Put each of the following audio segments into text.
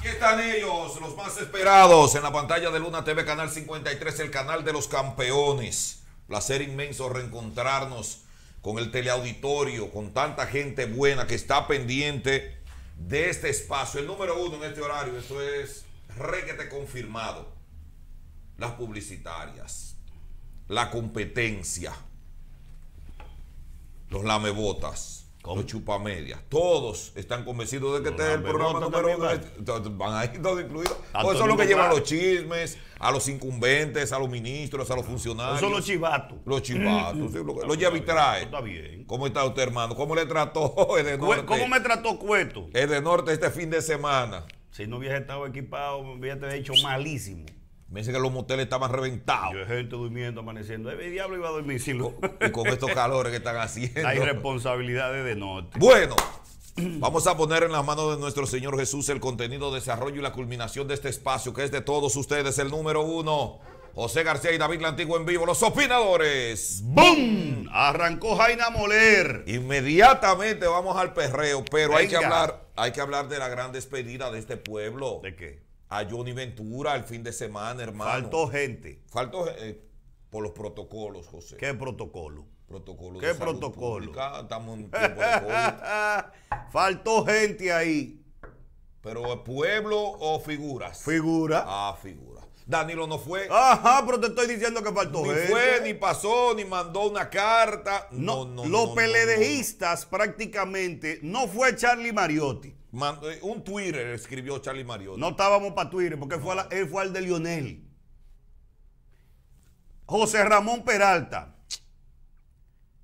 Aquí están ellos, los más esperados en la pantalla de Luna TV, Canal 53, el canal de los campeones. Placer inmenso reencontrarnos con el teleauditorio, con tanta gente buena que está pendiente de este espacio. El número uno en este horario, eso es requete confirmado. Las publicitarias, la competencia, los lamebotas con chupamedias. Todos están convencidos de que este es el programa número uno. Van ahí todos incluidos. Pues eso es lo que llevan los chismes, a los incumbentes, a los ministros, a los funcionarios. Son los chivatos. Los chivatos, los llevitrae. Está bien. ¿Cómo está usted, hermano? ¿Cómo le trató el norte? ¿Cómo me trató Cueto? El de norte este fin de semana. Si no hubiese estado equipado, me hubiese hecho malísimo. Me dicen que los moteles estaban reventados. Yo gente durmiendo, amaneciendo. El eh, diablo iba a dormir sin luz. Y con estos calores que están haciendo. Hay responsabilidades de norte. Bueno, Vamos a poner en las manos de nuestro Señor Jesús el contenido, desarrollo y la culminación de este espacio que es de todos ustedes, el número uno. José García y David Lantigo en vivo, los opinadores. ¡Bum! Arrancó Jaina Moler. Inmediatamente vamos al perreo, pero hay que hablar, hay que hablar de la gran despedida de este pueblo. ¿De qué? a Johnny Ventura el fin de semana, hermano. Faltó gente. Faltó gente eh, por los protocolos, José. ¿Qué protocolo? Protocolo ¿Qué protocolo? Estamos en tiempo de Faltó gente ahí. ¿Pero eh, pueblo o figuras? Figura. Ah, figura. Danilo no fue. Ajá, pero te estoy diciendo que faltó. Ni fue, ni pasó, ni mandó una carta. No, no, Los no, prácticamente no fue Charlie Mariotti. Eh, un Twitter escribió Charlie Mario No estábamos para Twitter porque fue él fue al de Lionel. José Ramón Peralta.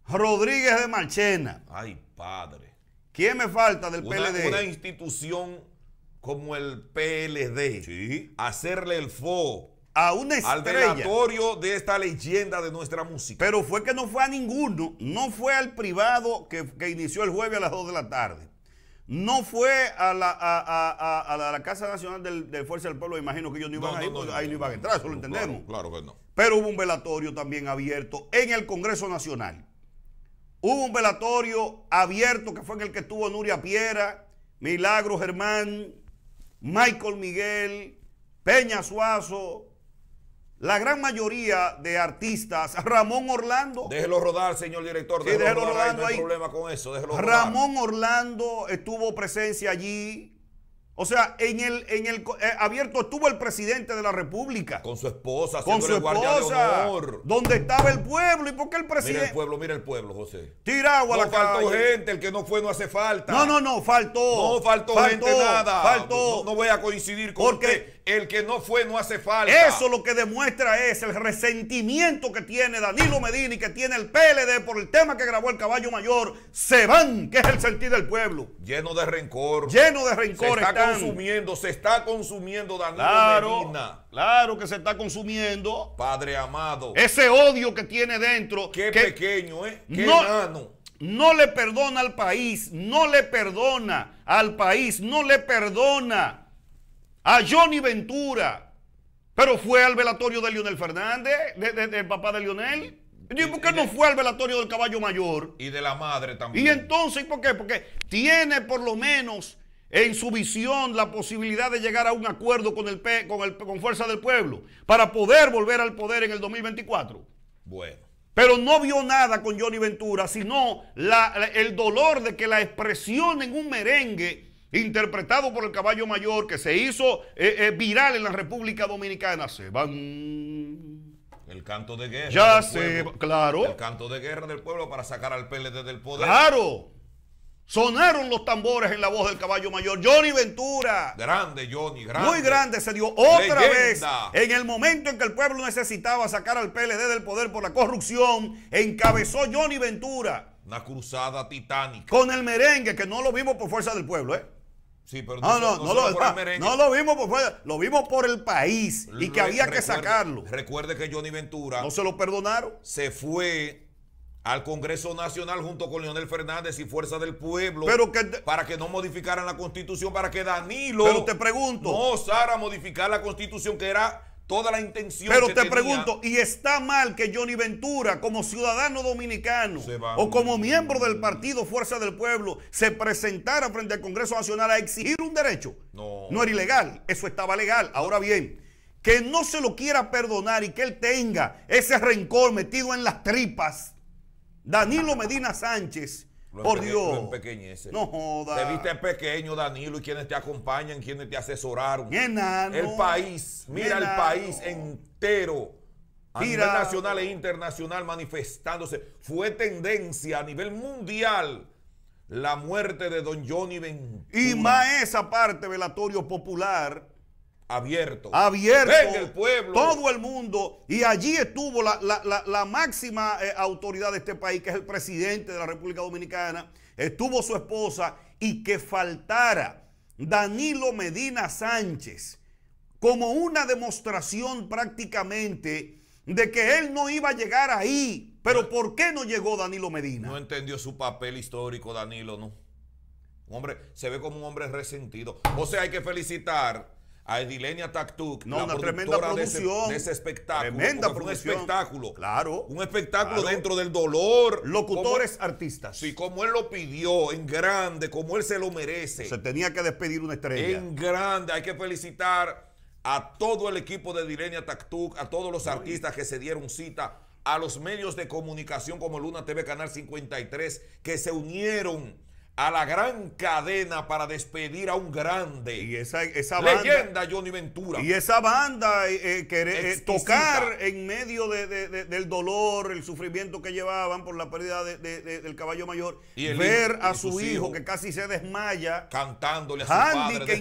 Rodríguez de Marchena. Ay, padre. ¿Quién me falta del PLD? Una institución como el PLD. Sí. Hacerle el fo. A una Al de esta leyenda de nuestra música. Pero fue que no fue a ninguno. No fue al privado que, que inició el jueves a las 2 de la tarde no fue a la, Casa Nacional de Fuerza del Pueblo, imagino que ellos no iban a ahí iban entrar, eso lo entendemos. Claro, que no. Pero hubo un velatorio también abierto en el Congreso Nacional. Hubo un velatorio abierto que fue en el que estuvo Nuria Piera, Milagro Germán, Michael Miguel, Peña Suazo, la gran mayoría de artistas, Ramón Orlando. Déjelo rodar, señor director. déjelo, rodar, no hay problema con eso. Ramón rodar. Orlando estuvo presencia allí. O sea, en el, en el eh, abierto estuvo el presidente de la República. Con su esposa, con su esposa, Donde estaba el pueblo. ¿Y por qué el presidente? Mira el pueblo, mira el pueblo, José. Tirado a no faltó gente, el que no fue no hace falta. No, no, no, faltó. No faltó, gente nada. Faltó. No, voy a coincidir con Porque El que no fue no hace falta. Eso lo que demuestra es el resentimiento que tiene Danilo Medina y que tiene el PLD por el tema que grabó el caballo mayor. Se van, que es el sentir del pueblo. Lleno de rencor. Lleno de rencor. está consumiendo, se está consumiendo, Danilo claro, Claro que se está consumiendo. Padre amado. Ese odio que tiene dentro. Qué pequeño, ¿eh? Qué no, No le perdona al país, no le perdona al país, no le perdona a Johnny Ventura. Pero fue al velatorio de Lionel Fernández, de, del papá de Lionel. ¿Y por qué no fue al velatorio del caballo mayor? Y de la madre también. Y entonces, ¿por qué? Porque tiene por lo menos en su visión la posibilidad de llegar a un acuerdo con, el, con, el, con Fuerza del Pueblo para poder volver al poder en el 2024? Bueno. Pero no vio nada con Johnny Ventura, sino el dolor de que la expresión en un merengue interpretado por el caballo mayor que se hizo eh, eh, viral en la República Dominicana, se van el canto de guerra. Ya se, claro. El canto de guerra del pueblo para sacar al PLD del poder. Claro. Sonaron los tambores en la voz del caballo mayor. Johnny Ventura. Grande, Johnny, Muy grande, se dio otra vez. En el momento en que el pueblo necesitaba sacar al PLD del poder por la corrupción, encabezó Johnny Ventura. la cruzada titánica. Con el merengue, que no lo vimos por fuerza del pueblo, ¿eh? Sí, pero ah, no, no, no, lo, por ah, merengue. no lo vimos por fuerza, lo vimos por el país y que había que sacarlo. Recuerde que Johnny Ventura. No se lo perdonaron. Se fue al Congreso Nacional junto con Leonel Fernández y Fuerza del Pueblo para que no modificaran la constitución, para que Danilo no osara modificar la constitución que era toda la intención. Pero te pregunto, ¿y está mal que Johnny Ventura como ciudadano dominicano o como miembro del partido Fuerza del Pueblo se presentara frente al Congreso Nacional a exigir un derecho? No. No era ilegal, eso estaba legal. Ahora bien que no se lo quiera perdonar y que él tenga ese rencor metido en las tripas Danilo Medina Sánchez. por Dios. No Te viste pequeño, Danilo, y quienes te acompañan, quienes te asesoraron. Enano, el país, mira el país entero. A nivel nacional e internacional manifestándose. Fue tendencia a nivel mundial la muerte de don Johnny Ventura. Y más esa parte velatorio popular abierto. Abierto. En el pueblo. Todo el mundo. Y allí estuvo la, máxima eh, autoridad de este país, que es el presidente de la República Dominicana. Estuvo su esposa y que faltara Danilo Medina Sánchez como una demostración prácticamente de que él no iba a llegar ahí. Pero ¿por qué no llegó Danilo Medina? No entendió su papel histórico, Danilo, ¿no? hombre, se ve como un hombre resentido. O sea, hay que felicitar a Edilenia Taktuk, no, una tremenda de ese, espectáculo. Tremenda producción, un espectáculo. Claro. Un espectáculo dentro del dolor. Locutores artistas. Sí, como él lo pidió, en grande, como él se lo merece. Se tenía que despedir una estrella. En grande, hay que felicitar a todo el equipo de Edilenia Taktuk, a todos los artistas que se dieron cita, a los medios de comunicación como Luna TV Canal 53, que se unieron a la gran cadena para despedir a un grande. Y esa, esa Leyenda Johnny Ventura. Y esa banda, eh, eh, eh, tocar en medio del dolor, el sufrimiento que llevaban por la pérdida del caballo mayor. Y ver a su, hijo, que casi se desmaya. Cantándole a su padre, que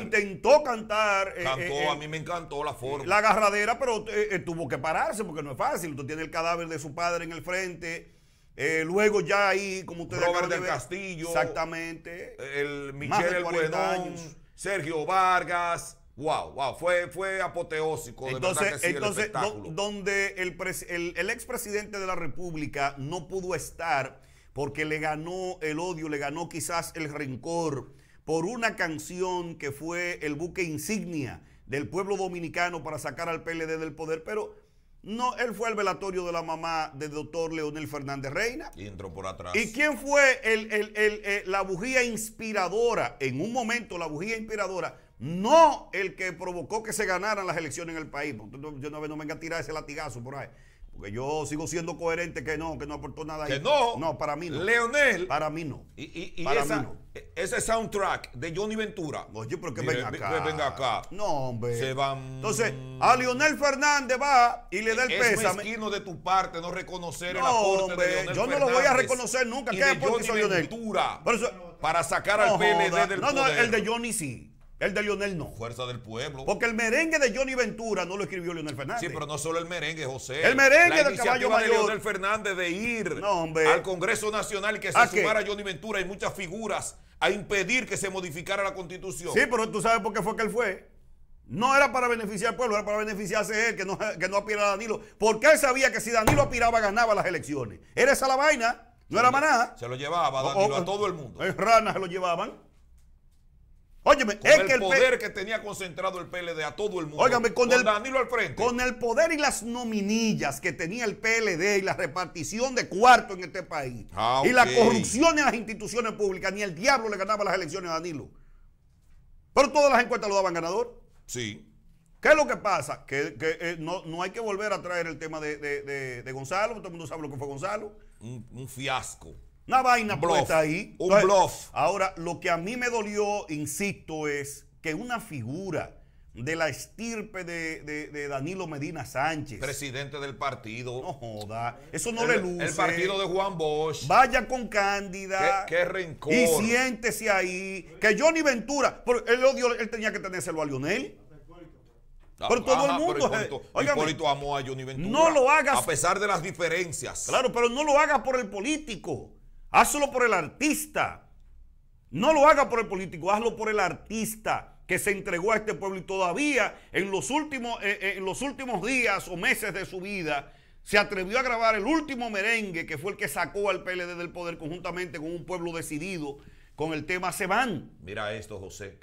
intentó, cantar. Cantó, a mí me encantó la forma. La agarradera, pero tuvo que pararse porque no es fácil. Tú tienes el cadáver de su padre en el frente eh, luego ya ahí, como ustedes Robert del Castillo. Exactamente. El Michel El Sergio Vargas. Wow, wow, fue, fue apoteósico. entonces, entonces donde el, el, el expresidente de la República no pudo estar porque le ganó el odio, le ganó quizás el rencor por una canción que fue el buque insignia del pueblo dominicano para sacar al PLD del poder, pero no, él fue al velatorio de la mamá del doctor Leonel Fernández Reina. Y entró por atrás. ¿Y quién fue eh, la bujía inspiradora? En un momento, la bujía inspiradora, no el que provocó que se ganaran las elecciones en el país. yo no, venga a tirar ese latigazo por ahí. Porque yo sigo siendo coherente que no, que no aportó nada que no. No, para mí no. Leonel. Para mí no. Y, y, esa, ese soundtrack de Johnny Ventura. Oye, pero que venga acá. venga acá. No, hombre. Se van. Entonces, a Leonel Fernández va y le da el es pésame. Es de tu parte no reconocer el aporte hombre, de Yo no lo voy a reconocer nunca. ¿Qué aporte hizo Ventura Leonel? Ventura. Para sacar al PLD del no, poder. No, no, el de Johnny sí. El de Lionel no. Fuerza del pueblo. Porque el merengue de Johnny Ventura no lo escribió Leonel Fernández. Sí, pero no solo el merengue, José. El merengue del caballo mayor. de Fernández de ir al Congreso Nacional que se sumara a Johnny Ventura y muchas figuras a impedir que se modificara la constitución. Sí, pero tú sabes por qué fue que él fue. No era para beneficiar al pueblo, era para beneficiarse él, que no, apira a Danilo. Porque él sabía que si Danilo apiraba, ganaba las elecciones. Era esa la vaina, no era manada. Se lo llevaba Danilo a todo el mundo. En eh, rana se lo llevaban. Óyeme, con el que poder que tenía concentrado el PLD a todo el mundo. con, Danilo al frente. Con el poder y las nominillas que tenía el PLD y la repartición de cuarto en este país. Ah, y la corrupción en las instituciones públicas, ni el diablo le ganaba las elecciones a Danilo. Pero todas las encuestas lo daban ganador. Sí. ¿Qué es lo que pasa? Que, eh, no, hay que volver a traer el tema de, Gonzalo, todo el mundo sabe lo que fue Gonzalo. un fiasco. Una vaina bluff, ahí. Un bluff. Ahora, lo que a mí me dolió, insisto, es que una figura de la estirpe de, Danilo Medina Sánchez. Presidente del partido. No joda. Eso no le luce. El partido de Juan Bosch. Vaya con Cándida. Qué, rencor. Y siéntese ahí. Que Johnny Ventura. él, él tenía que tenérselo a Lionel. Ah, pero todo el mundo. Eh, Hipólito, amó a Johnny Ventura. No lo hagas. A pesar de las diferencias. Claro, pero no lo haga por el político. Hazlo por el artista. No lo haga por el político, hazlo por el artista que se entregó a este pueblo y todavía en los últimos, eh, eh, días o meses de su vida se atrevió a grabar el último merengue que fue el que sacó al PLD del poder conjuntamente con un pueblo decidido con el tema Se van. Mira esto, José.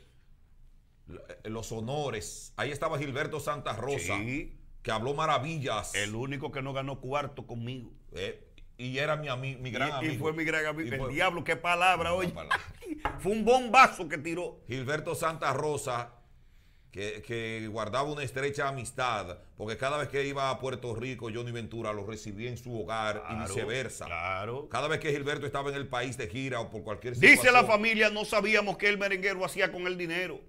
Eh, los honores. Ahí estaba Gilberto Santa Rosa, que habló maravillas. El único que no ganó cuarto conmigo. Eh, y era mi, mi gran amigo. Y fue mi gran amigo. el diablo, qué palabra, hoy fue un bombazo que tiró. Gilberto Santa Rosa, que, guardaba una estrecha amistad, porque cada vez que iba a Puerto Rico, Johnny Ventura lo recibía en su hogar y viceversa. Claro. Cada vez que Gilberto estaba en el país de gira o por cualquier situación. Dice la familia, no sabíamos qué el merenguero hacía con el dinero.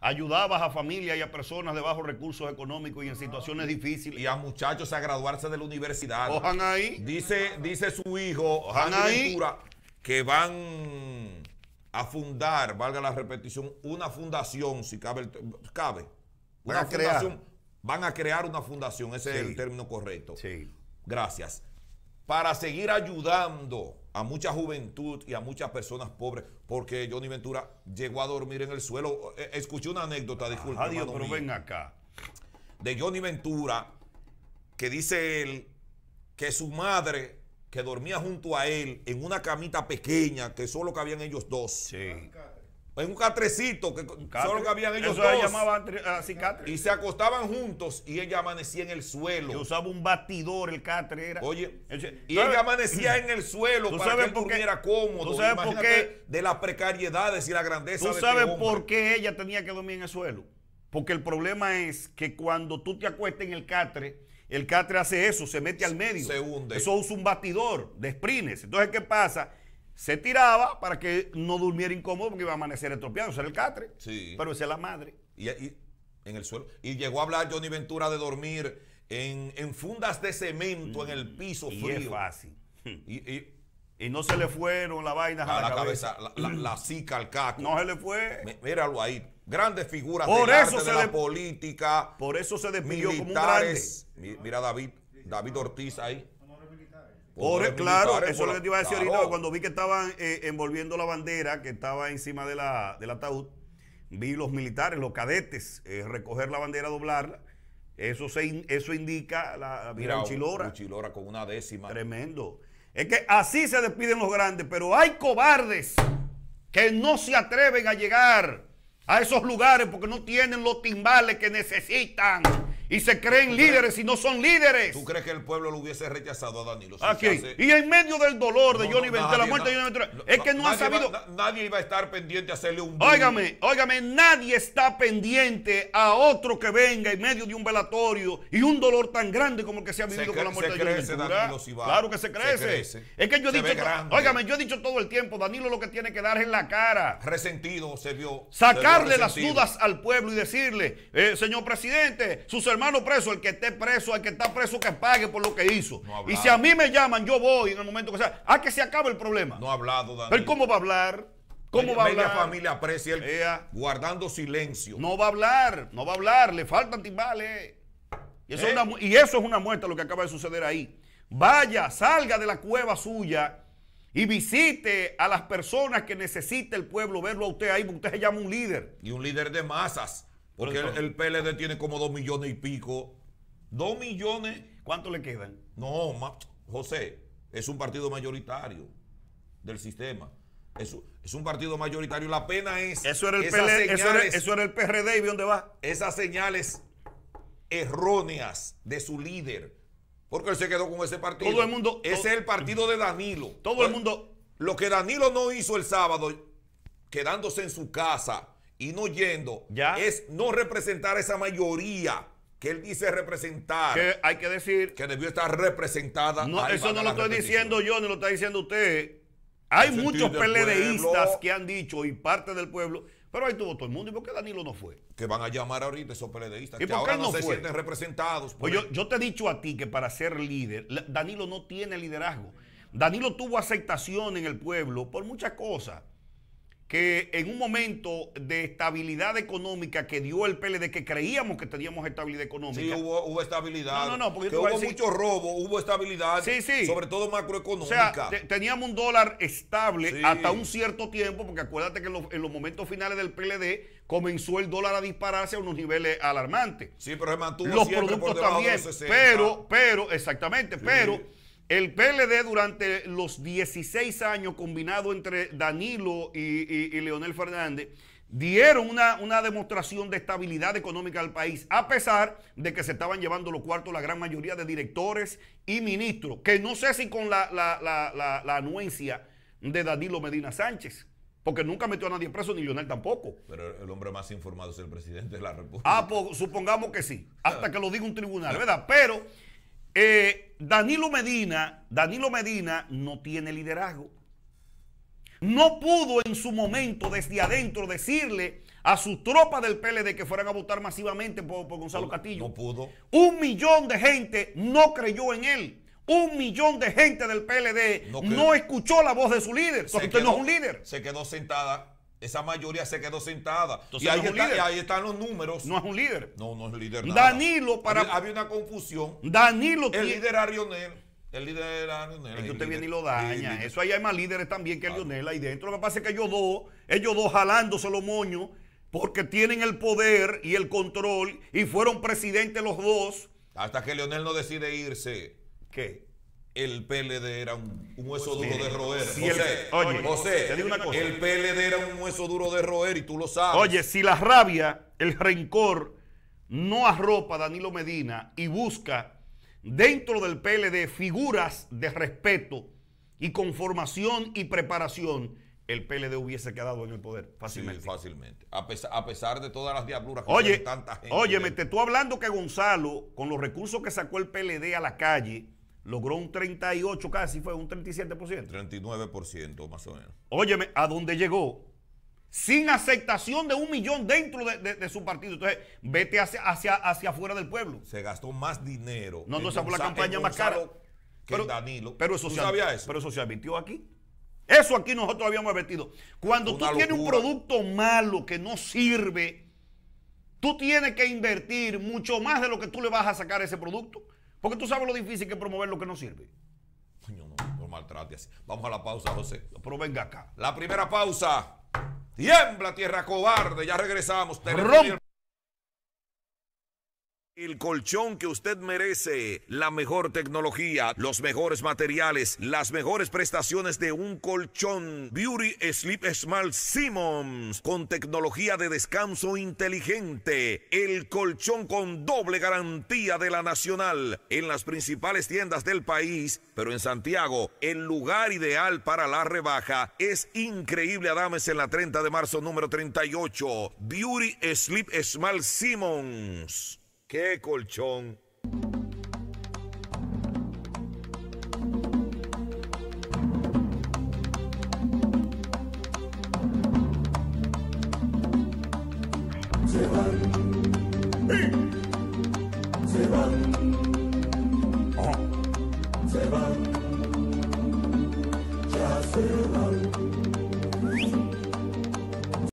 Ayudabas a familias y a personas de bajos recursos económicos y en situaciones difíciles. Y a muchachos a graduarse de la universidad. Ojan ahí. Dice, dice su hijo, ahí que van a fundar, valga la repetición, una fundación, si cabe, cabe. Van, a crear. van a crear una fundación, ese es el término correcto. Sí. Gracias. Para seguir ayudando a mucha juventud y a muchas personas pobres, porque Johnny Ventura llegó a dormir en el suelo. Eh, escuché una anécdota, ah, disculpe. Adiós, pero ven acá. De Johnny Ventura, que dice él que su madre, que dormía junto a él en una camita pequeña, que solo cabían ellos dos, sí en un catrecito que solo que habían ellos ah, Y se acostaban juntos y ella amanecía en el suelo. usaba un batidor el catre era. Oye, y ella amanecía en el suelo ¿Tú para que por cómodo. ¿Tú sabes por qué? De las precariedades y la grandeza ¿Tú este sabes por qué ella tenía que dormir en el suelo? Porque el problema es que cuando tú te acuestas en el catre, el catre hace eso, se mete al medio. Se hunde. Eso usa un batidor de sprines. Entonces, ¿qué pasa? se tiraba para que no durmiera incómodo porque iba a amanecer estropeado, o era el catre. Sí. Pero esa es la madre. Y, y, en el suelo. Y llegó a hablar Johnny Ventura de dormir en, fundas de cemento en el mm, piso y frío. fácil. Y, no se le fueron la vaina a, la, cabeza. la, cica al caco. No se le fue. míralo ahí. Grandes figuras por de, eso de la política. Por eso se despidió Mira David, David Ortiz ahí claro, eso es lo que te iba a decir ahorita, cuando vi que estaban eh, envolviendo la bandera que estaba encima del ataúd, vi los militares, los cadetes, eh, recoger la bandera, doblarla. Eso, se, eso indica la, vida chilora chilora con una décima. Tremendo. Es que así se despiden los grandes, pero hay cobardes que no se atreven a llegar a esos lugares porque no tienen los timbales que necesitan y se creen líderes y no son líderes. ¿Tú crees que el pueblo lo hubiese rechazado a Danilo? Aquí. Y en medio del dolor de Johnny Ventura, la muerte de Johnny Ventura, es que no ha sabido. nadie iba a estar pendiente a hacerle un. Óigame, óigame, nadie está pendiente a otro que venga en medio de un velatorio y un dolor tan grande como el que se ha vivido con la muerte de Johnny Ventura. claro que se crece. Es que yo he dicho. yo he dicho todo el tiempo, Danilo lo que tiene que dar es en la cara. Resentido se vio. Sacarle las dudas al pueblo y decirle, eh, señor presidente, su hermano preso, el que esté preso, el que está preso, que pague por lo que hizo. y si a mí me llaman, yo voy en el momento que sea. a ah, que se acabe el problema. No ha hablado, Daniel. ¿Pero cómo va a hablar? ¿Cómo va a hablar? La familia aprecia el guardando silencio. No va a hablar, no va a hablar, le faltan timbales. Y eso, es una, eh. y eso es una muestra lo que acaba de suceder ahí. Vaya, salga de la cueva suya y visite a las personas que necesita el pueblo, verlo a usted ahí, porque usted se llama un líder. Y un líder de masas. Porque el, PLD tiene como dos millones y pico. Dos millones. ¿Cuánto le quedan? No, José, es un partido mayoritario del sistema. Es, un partido mayoritario. La pena es. Eso era el, PLD, eso, era, el PRD. ¿Y dónde va? Esas señales erróneas de su líder. Porque él se quedó con ese partido. Todo el mundo. Ese es el partido de Danilo. Todo el mundo. Lo que Danilo no hizo el sábado, quedándose en su casa y no yendo es no representar esa mayoría que él dice representar. Que hay que decir. Que debió estar representada. eso no lo estoy diciendo yo, ni lo está diciendo usted. Hay muchos peledeístas que han dicho y parte del pueblo, pero ahí tuvo todo el mundo. ¿Y por qué Danilo no fue? Que van a llamar ahorita esos peledeístas que ahora no, se sienten representados. Pues yo, yo te he dicho a ti que para ser líder, Danilo no tiene liderazgo. Danilo tuvo aceptación en el pueblo por muchas cosas que en un momento de estabilidad económica que dio el PLD, que creíamos que teníamos estabilidad económica. Sí, hubo, hubo estabilidad. No, no, no, porque hubo mucho robo, hubo estabilidad, sí, sí. sobre todo macroeconómica. O sea, teníamos un dólar estable hasta un cierto tiempo, porque acuérdate que en los, momentos finales del PLD comenzó el dólar a dispararse a unos niveles alarmantes. Sí, pero se mantuvo los productos también. Pero, pero, exactamente, pero el PLD durante los 16 años combinado entre Danilo y, Leonel Fernández dieron una, demostración de estabilidad económica al país, a pesar de que se estaban llevando los cuartos la gran mayoría de directores y ministros, que no sé si con la, anuencia de Danilo Medina Sánchez. Porque nunca metió a nadie preso, ni Leonel tampoco. Pero el hombre más informado es el presidente de la República. Ah, pues, supongamos que sí. Hasta que lo diga un tribunal, ¿verdad? Pero eh, Danilo Medina, Danilo Medina no tiene liderazgo. No pudo en su momento desde adentro decirle a su tropa del PLD que fueran a votar masivamente por, Gonzalo Castillo. No pudo. Un millón de gente no creyó en él. Un millón de gente del PLD no, no escuchó la voz de su líder. Porque usted no es un líder. Se quedó sentada esa mayoría se quedó sentada. y ahí, están los números. No es un líder. No, no es líder. Danilo para. Había, una confusión. Danilo. El líder era Lionel. El líder era Lionel. Es que usted viene y lo daña. Eso ahí hay más líderes también que claro. Lionel ahí dentro. Lo que pasa es que ellos dos, ellos dos jalándose los moños, porque tienen el poder y el control y fueron presidentes los dos. Hasta que Lionel no decide irse. ¿Qué? el PLD era un, hueso duro de roer. José, oye, José, te digo una cosa. el PLD era un hueso duro de roer y tú lo sabes. Oye, si la rabia, el rencor no arropa a Danilo Medina y busca dentro del PLD figuras de respeto y conformación y preparación, el PLD hubiese quedado en el poder fácilmente. fácilmente. A pesar, de todas las diabluras que oye, tanta gente. Oye, me te estoy hablando que Gonzalo, con los recursos que sacó el PLD a la calle, logró un 38 casi, fue un 37%. 39% más o menos. Óyeme, a dónde llegó, sin aceptación de un millón dentro de, su partido. Entonces, vete hacia, hacia, hacia, afuera del pueblo. Se gastó más dinero. No, no, esa fue la campaña más cara. Que pero, Danilo. Pero eso, se, pero eso se advirtió aquí. Eso aquí nosotros habíamos advertido. Cuando tú tienes un producto malo que no sirve, tú tienes que invertir mucho más de lo que tú le vas a sacar a ese producto. Porque tú sabes lo difícil que es promover lo que no sirve. Coño, no, no maltrate así. Vamos a la pausa, José. Pero venga acá. La primera pausa. Tiembla, tierra cobarde. Ya regresamos. Te el colchón que usted merece, la mejor tecnología, los mejores materiales, las mejores prestaciones de un colchón. Beauty Sleep Small Simmons, con tecnología de descanso inteligente. El colchón con doble garantía de la nacional. En las principales tiendas del país, pero en Santiago, el lugar ideal para la rebaja es increíble. Adames en la 30 de marzo número 38. Beauty Sleep Small Simmons qué colchón